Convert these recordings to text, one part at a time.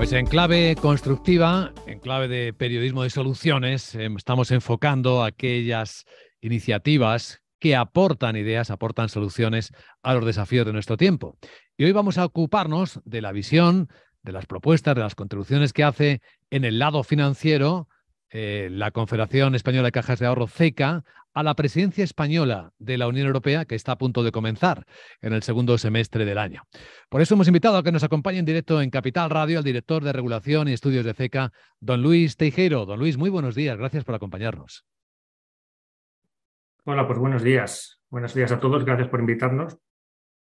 Pues en clave constructiva, en clave de periodismo de soluciones, eh, estamos enfocando aquellas iniciativas que aportan ideas, aportan soluciones a los desafíos de nuestro tiempo. Y hoy vamos a ocuparnos de la visión, de las propuestas, de las contribuciones que hace en el lado financiero eh, la Confederación Española de Cajas de Ahorro CECA a la presidencia española de la Unión Europea que está a punto de comenzar en el segundo semestre del año. Por eso hemos invitado a que nos acompañe en directo en Capital Radio al director de Regulación y Estudios de CECA, don Luis Teijero. Don Luis, muy buenos días, gracias por acompañarnos. Hola, pues buenos días. Buenos días a todos, gracias por invitarnos.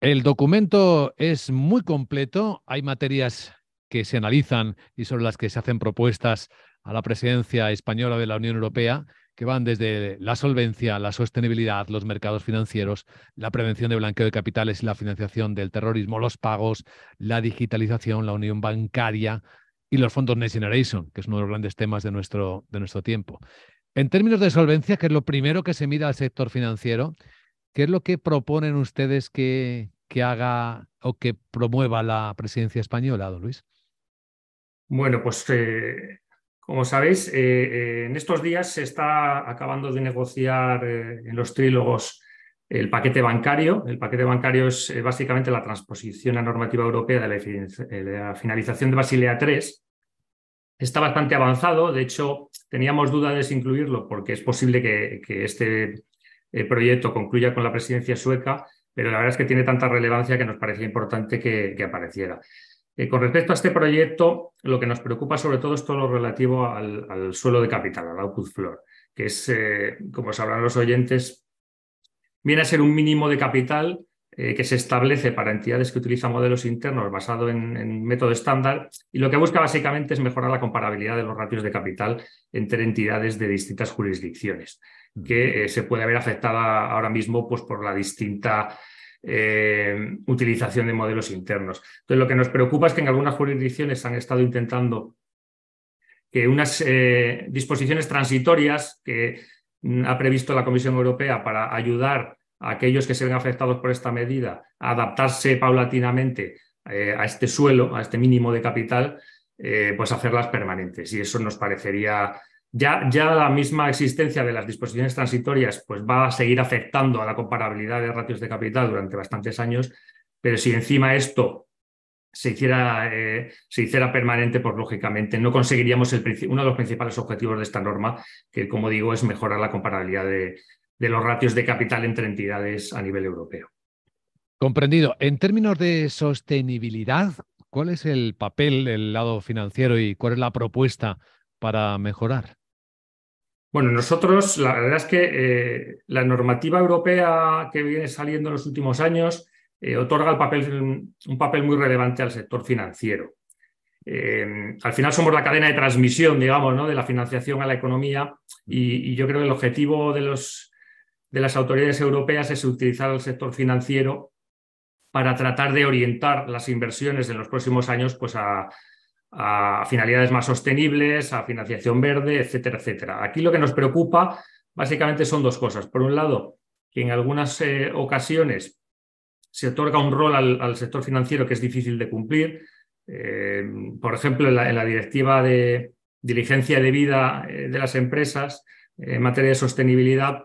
El documento es muy completo, hay materias que se analizan y sobre las que se hacen propuestas a la presidencia española de la Unión Europea que van desde la solvencia, la sostenibilidad, los mercados financieros, la prevención de blanqueo de capitales y la financiación del terrorismo, los pagos, la digitalización, la unión bancaria y los fondos Next Generation, que es uno de los grandes temas de nuestro, de nuestro tiempo. En términos de solvencia, que es lo primero que se mira al sector financiero, ¿qué es lo que proponen ustedes que, que haga o que promueva la presidencia española, don Luis? Bueno, pues eh, como sabéis, eh, eh, en estos días se está acabando de negociar eh, en los trílogos el paquete bancario. El paquete bancario es básicamente la transposición a normativa europea de la, finalización de Basilea III. Está bastante avanzado, de hecho, teníamos dudas de incluirlo porque es posible que, este proyecto concluya con la presidencia sueca, pero la verdad es que tiene tanta relevancia que nos parecía importante que apareciera. Eh, con respecto a este proyecto, lo que nos preocupa sobre todo es todo lo relativo al, suelo de capital, al output floor, que es, eh, como sabrán los oyentes, viene a ser un mínimo de capital eh, que se establece para entidades que utilizan modelos internos basado en, método estándar y lo que busca básicamente es mejorar la comparabilidad de los ratios de capital entre entidades de distintas jurisdicciones, que se puede ver afectada ahora mismo pues, por la distinta eh, utilización de modelos internos. Entonces, lo que nos preocupa es que en algunas jurisdicciones han estado intentando que unas eh, disposiciones transitorias que mm, ha previsto la Comisión Europea para ayudar a aquellos que se ven afectados por esta medida a adaptarse paulatinamente eh, a este suelo, a este mínimo de capital, pues hacerlas permanentes. Y eso nos parecería ya, la misma existencia de las disposiciones transitorias pues va a seguir afectando a la comparabilidad de ratios de capital durante bastantes años, pero si encima esto se hiciera, eh, se hiciera permanente, pues lógicamente no conseguiríamos el, uno de los principales objetivos de esta norma, que como digo es mejorar la comparabilidad de, de los ratios de capital entre entidades a nivel europeo. Comprendido. En términos de sostenibilidad, ¿cuál es el papel del lado financiero y cuál es la propuesta para mejorar? Bueno, nosotros la verdad es que eh, la normativa europea que viene saliendo en los últimos años eh, otorga un papel muy relevante al sector financiero. Em, al final somos la cadena de transmisión, digamos, ¿no? de la financiación a la economía y, yo creo que el objetivo de, los, de las autoridades europeas es utilizar el sector financiero para tratar de orientar las inversiones en los próximos años pues, a, a finalidades más sostenibles, a financiación verde, etcétera, etcétera. Aquí lo que nos preocupa básicamente son dos cosas. Por un lado, que en algunas eh, ocasiones se otorga un rol al, sector financiero que es difícil de cumplir. Eh, por ejemplo, en la, directiva de diligencia de vida eh, de las empresas en materia de sostenibilidad,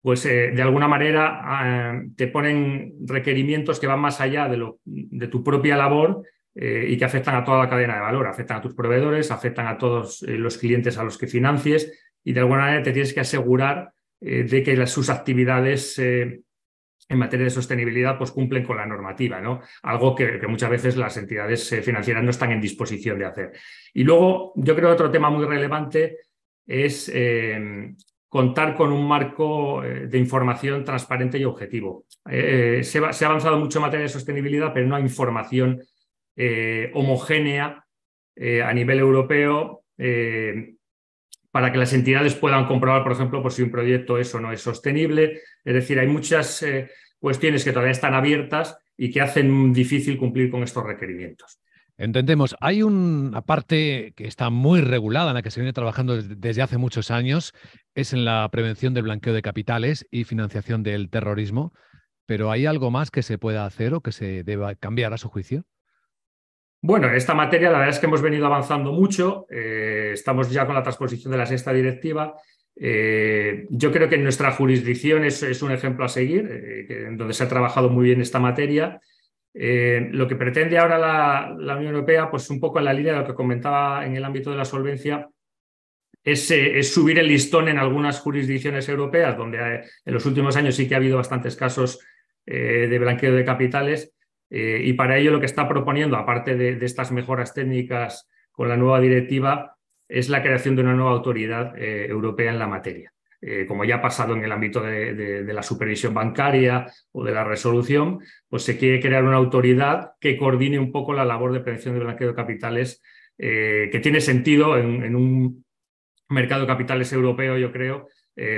pues de alguna manera ah, te ponen requerimientos que van más allá de tu propia labor eh, y que afectan a toda la cadena de valor, afectan a tus proveedores, afectan a todos eh, los clientes a los que financies y de alguna manera te tienes que asegurar eh, de que sus actividades en materia de sostenibilidad pues cumplen con la normativa, ¿no? Algo que, muchas veces las entidades financieras no están en disposición de hacer. Y luego, yo creo que otro tema muy relevante es contar con un marco de información transparente y objetivo. se, ha avanzado mucho en materia de sostenibilidad, pero no hay información eh, homogénea eh, a nivel europeo eh, para que las entidades puedan comprobar, por ejemplo, por si un proyecto es o no es sostenible. Es decir, hay muchas cuestiones que todavía están abiertas y que hacen difícil cumplir con estos requerimientos. Entendemos, hay una parte que está muy regulada, en la que se viene trabajando desde hace muchos años, es en la prevención del blanqueo de capitales y financiación del terrorismo, pero ¿hay algo más que se pueda hacer o que se deba cambiar a su juicio? Bueno, en esta materia la verdad es que hemos venido avanzando mucho, eh, estamos ya con la transposición de la sexta directiva. Eh, yo creo que nuestra jurisdicción es, un ejemplo a seguir, eh, en donde se ha trabajado muy bien esta materia. lo que pretende ahora la, Unión Europea, pues un poco en la línea de lo que comentaba en el ámbito de la solvencia, es subir el listón en algunas jurisdicciones europeas, donde en los últimos años sí que ha habido bastantes casos de blanqueo de capitales eh, y para ello lo que está proponiendo, aparte de, estas mejoras técnicas con la nueva directiva, es la creación de una nueva autoridad eh, europea en la materia. Eh, como ya ha pasado en el ámbito de, la supervisión bancaria o de la resolución, pues se quiere crear una autoridad que coordine un poco la labor de prevención de blanqueo de capitales, que tiene sentido en, un mercado de capitales europeo, yo creo,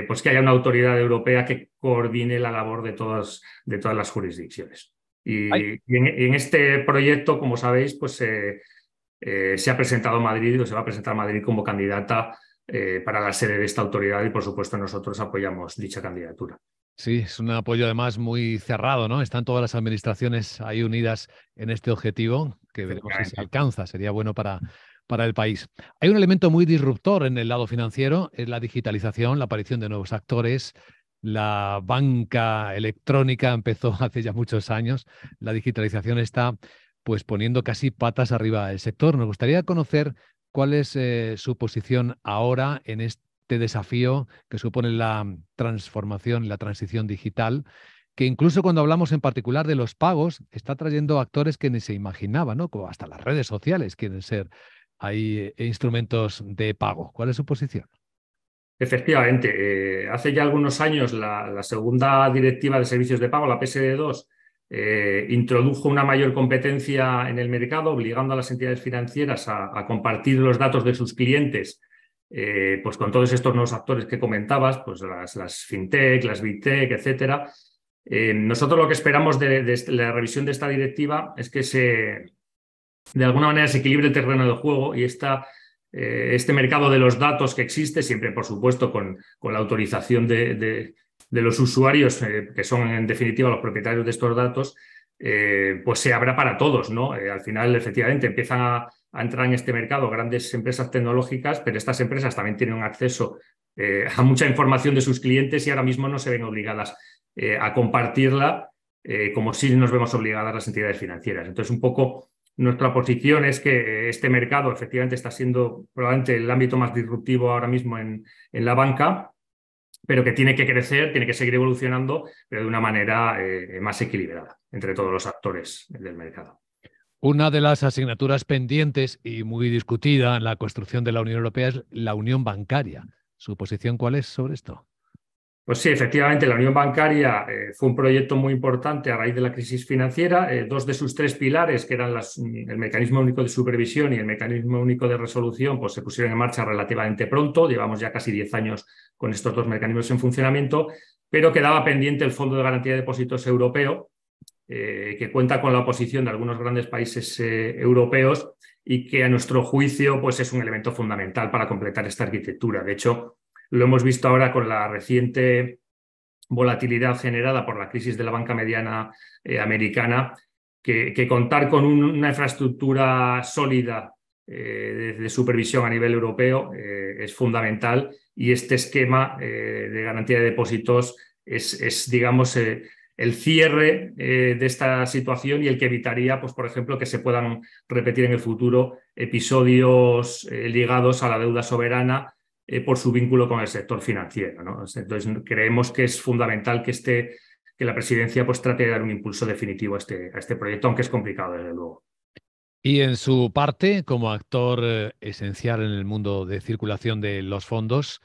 pues que haya una autoridad europea que coordine la labor de todas las jurisdicciones. Y, en, este proyecto, como sabéis, pues eh, eh, se ha presentado Madrid o se va a presentar Madrid como candidata eh, para la sede de esta autoridad y, por supuesto, nosotros apoyamos dicha candidatura. Sí, es un apoyo además muy cerrado, ¿no? Están todas las administraciones ahí unidas en este objetivo, que veremos si se alcanza. Sería bueno para, para el país. Hay un elemento muy disruptor en el lado financiero, es la digitalización, la aparición de nuevos actores, la banca electrónica empezó hace ya muchos años, la digitalización está pues poniendo casi patas arriba del sector. Nos gustaría conocer cuál es eh, su posición ahora en este desafío que supone la transformación, la transición digital, que incluso cuando hablamos en particular de los pagos, está trayendo actores que ni se imaginaban, ¿no? Como hasta las redes sociales quieren ser ahí eh, instrumentos de pago. ¿Cuál es su posición? Efectivamente, eh, hace ya algunos años la, segunda directiva de servicios de pago, la PSD2, eh, introdujo una mayor competencia en el mercado, obligando a las entidades financieras a, compartir los datos de sus clientes, eh, pues con todos estos nuevos actores que comentabas, pues las, fintech, las bitech, etcétera. nosotros lo que esperamos de, de, la revisión de esta directiva es que se, de alguna manera, se equilibre el terreno de juego y esta eh, este mercado de los datos que existe, siempre por supuesto con, con la autorización de, los usuarios, eh, que son en definitiva los propietarios de estos datos, eh, pues se abra para todos, ¿no? al final, efectivamente, empiezan a, a, entrar en este mercado grandes empresas tecnológicas, pero estas empresas también tienen acceso a mucha información de sus clientes y ahora mismo no se ven obligadas a compartirla, como si nos vemos obligadas las entidades financieras. Entonces, un poco nuestra posición es que este mercado efectivamente está siendo probablemente el ámbito más disruptivo ahora mismo en, la banca, pero que tiene que crecer, tiene que seguir evolucionando, pero de una manera eh, más equilibrada entre todos los actores del mercado. Una de las asignaturas pendientes y muy discutida en la construcción de la Unión Europea es la unión bancaria. ¿Su posición cuál es sobre esto? Pues sí, efectivamente, la unión bancaria eh, fue un proyecto muy importante a raíz de la crisis financiera. Eh, dos de sus tres pilares, que eran el mecanismo único de supervisión y el mecanismo único de resolución, pues se pusieron en marcha relativamente pronto. Llevamos ya casi diez años con estos dos mecanismos en funcionamiento, pero quedaba pendiente el Fondo de Garantía de Depósitos Europeo, eh, que cuenta con la oposición de algunos grandes países europeos y que a nuestro juicio pues, es un elemento fundamental para completar esta arquitectura. De hecho, lo hemos visto ahora con la reciente volatilidad generada por la crisis de la banca mediana eh, americana, que, contar con una infraestructura sólida eh, de, supervisión a nivel europeo eh, es fundamental y este esquema de garantía de depósitos es, digamos, el cierre de esta situación y el que evitaría, pues, por ejemplo, que se puedan repetir en el futuro episodios ligados a la deuda soberana eh, por su vínculo con el sector financiero. Entonces, creemos que es fundamental que, este, que la presidencia pues, trate de dar un impulso definitivo a este, a este proyecto, aunque es complicado, desde luego. Y en su parte, como actor eh, esencial en el mundo de circulación de los fondos,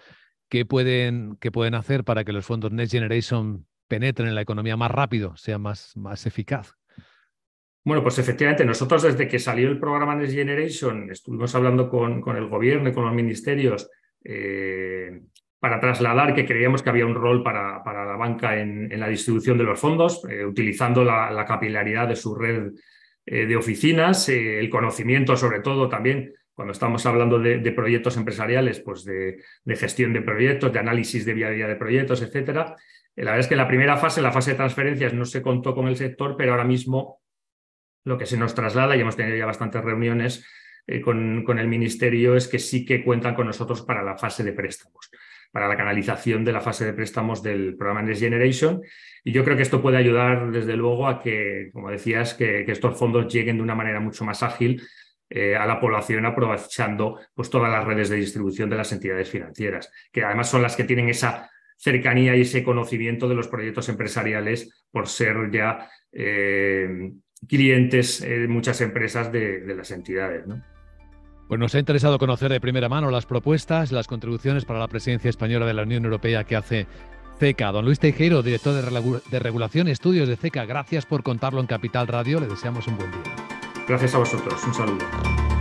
¿qué pueden, qué pueden hacer para que los fondos Next Generation penetren en la economía más rápido, sea más, más eficaz? Bueno, pues efectivamente, nosotros desde que salió el programa Next Generation estuvimos hablando con, con el gobierno y con los ministerios eh, para trasladar que creíamos que había un rol para, para la banca en, la distribución de los fondos, eh, utilizando la, capilaridad de su red eh, de oficinas, el conocimiento sobre todo también cuando estamos hablando de, proyectos empresariales, pues de, gestión de proyectos, de análisis de viabilidad de proyectos, etc. La verdad es que en la primera fase, la fase de transferencias, no se contó con el sector, pero ahora mismo lo que se nos traslada, y hemos tenido ya bastantes reuniones, eh, con, el Ministerio es que sí que cuentan con nosotros para la fase de préstamos para la canalización de la fase de préstamos del programa Next Generation. Y yo creo que esto puede ayudar, desde luego, a que, como decías, que, estos fondos lleguen de una manera mucho más ágil eh, a la población aprovechando pues, todas las redes de distribución de las entidades financieras, que además son las que tienen esa cercanía y ese conocimiento de los proyectos empresariales por ser ya eh, clientes eh, muchas empresas de, de las entidades. ¿no? Pues nos ha interesado conocer de primera mano las propuestas, y las contribuciones para la presidencia española de la Unión Europea que hace CECA. Don Luis Tejero, director de, Regulación y Estudios de CECA, gracias por contarlo en Capital Radio. Le deseamos un buen día. Gracias a vosotros. Un saludo.